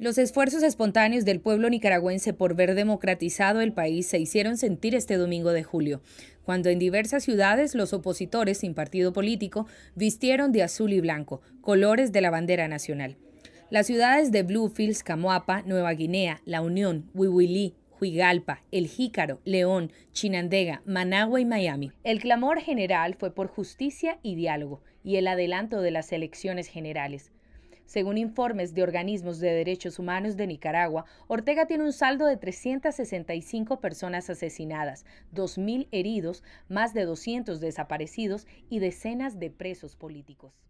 Los esfuerzos espontáneos del pueblo nicaragüense por ver democratizado el país se hicieron sentir este domingo de julio, cuando en diversas ciudades los opositores sin partido político vistieron de azul y blanco, colores de la bandera nacional. Las ciudades de Bluefields, Camoapa, Nueva Guinea, La Unión, Huihuilí, Huigalpa, El Jícaro, León, Chinandega, Managua y Miami. El clamor general fue por justicia y diálogo y el adelanto de las elecciones generales. Según informes de organismos de derechos humanos de Nicaragua, Ortega tiene un saldo de 365 personas asesinadas, 2.000 heridos, más de 200 desaparecidos y decenas de presos políticos.